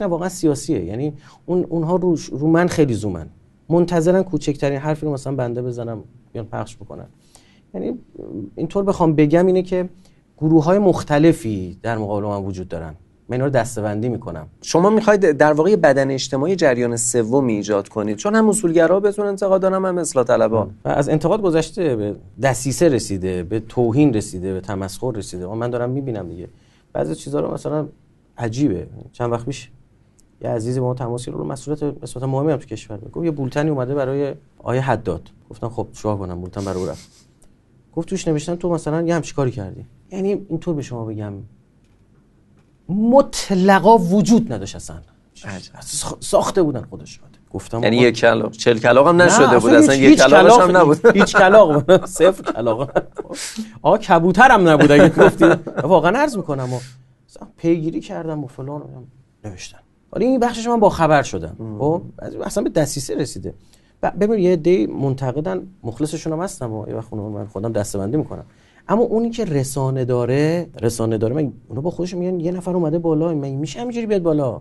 نه واقعا سیاسیه یعنی اون اونها رو, رو من خیلی زومن منتظرن کوچکترین حرفی رو مثلا بنده بزنم یا پخش بکنن یعنی اینطور بخوام بگم اینه که گروه های مختلفی در مقابل من وجود دارن من رو دستبندی میکنم شما میخواید در واقع بدن اجتماعی جریان سوم ایجاد کنید چون هم اصولگرا بهتون انتقاد دارن هم اصلاح طلبان و از انتقاد گذشته به دسیسه رسیده به توهین رسیده به تمسخر رسیده و من دارم میبینم دیگه بعضی چیزا رو مثلا عجیبه چند وقت پیش یه عزیز با ما تماس گرفت مسئولیت نسبتا مهمی هم تو کشور بود گفت یه بولتنی اومده برای آیه حداد گفتم خب چیکار کنم بولتن برای او رفت گفت توش نوشتن تو مثلا یه همچی کاری کردی یعنی اینطور به شما بگم مطلقا وجود نداشت اصلا ساخته بودن خودشون گفتم یعنی یک کلاغ، چل کلاغ هم نشده بود اصلا یک کلاغش هم نبود هیچ کلاغ صفر کلاق آقا کبوتر هم نبود اگه گفتی واقعا عرض میکنم پیگیری کردم و فلان نوشتن حالا این بخشش من با خبر شدم خب اصلا به دستیسه رسیده ببین یه دی منتقدن مخلصشون هم هستم و یه وقت من خودم دستبندی میکنم اما اونی که رسانه داره رسانه داره من اونا با خودش میگن یه نفر اومده بالا من میشه همینجوری بیاد بالا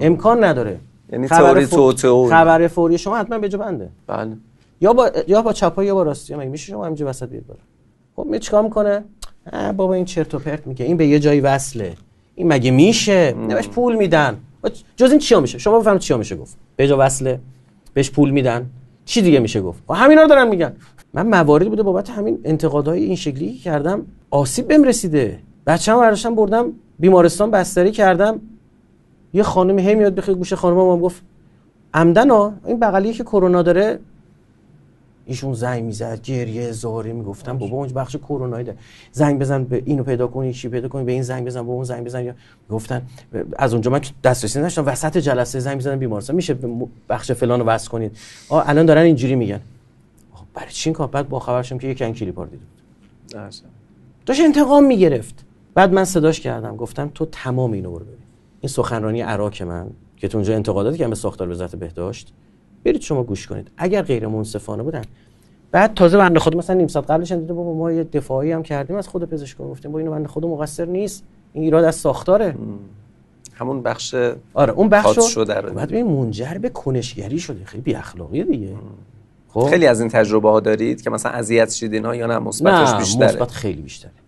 امکان نداره یعنی خبر, فور... خبر فوری شما حتما به بنده بله یا با یا با چپا یا با راستی میشه شما همینجوری وسط بیاد بالا خب می چیکار میکنه بابا این چرت و پرت میگه این به یه جایی وصله این مگه میشه بهش پول میدن جز این چیا میشه شما بفهمید چیا میشه گفت به وصله بهش پول میدن چی دیگه میشه گفت همینا رو دارن میگن من مواردی بوده بابت همین انتقادهای این شکلی کردم آسیب بهم رسیده بچه‌مو برداشتم بردم بیمارستان بستری کردم یه خانم هی میاد بخیر گوشه خانم ما گفت عمدنا این بغلیه که کرونا داره ایشون زنگ میزد گریه زاری میگفتن بابا اونج بخش کرونایی ده زنگ بزن به اینو پیدا کنی چی پیدا کنی به این زنگ بزن به اون زنگ بزن یا گفتن از اونجا من دسترسی نداشتم وسط جلسه زنگ میزدن بیمارستان میشه بخش فلان رو کنید آه الان دارن اینجوری میگن برای چی این کار بعد با خبر شدم که یک کلی پار دیده بود داشت انتقام میگرفت بعد من صداش کردم گفتم تو تمام اینو برو ببین این سخنرانی عراق من که تو اونجا انتقاداتی که به ساختار وزارت بهداشت برید شما گوش کنید اگر غیر منصفانه بودن بعد تازه بنده خود مثلا نیم ساعت قبلش دیده بابا ما یه دفاعی هم کردیم از خود پزشک گفتیم با اینو بنده خود مقصر نیست این ایراد از ساختاره همون بخش آره اون بخش شده بعد این منجر به کنشگری شده خیلی بی اخلاقی دیگه خب خیلی از این تجربه ها دارید که مثلا اذیت شدین ها یا نه مثبتش بیشتره مثبت خیلی بیشتره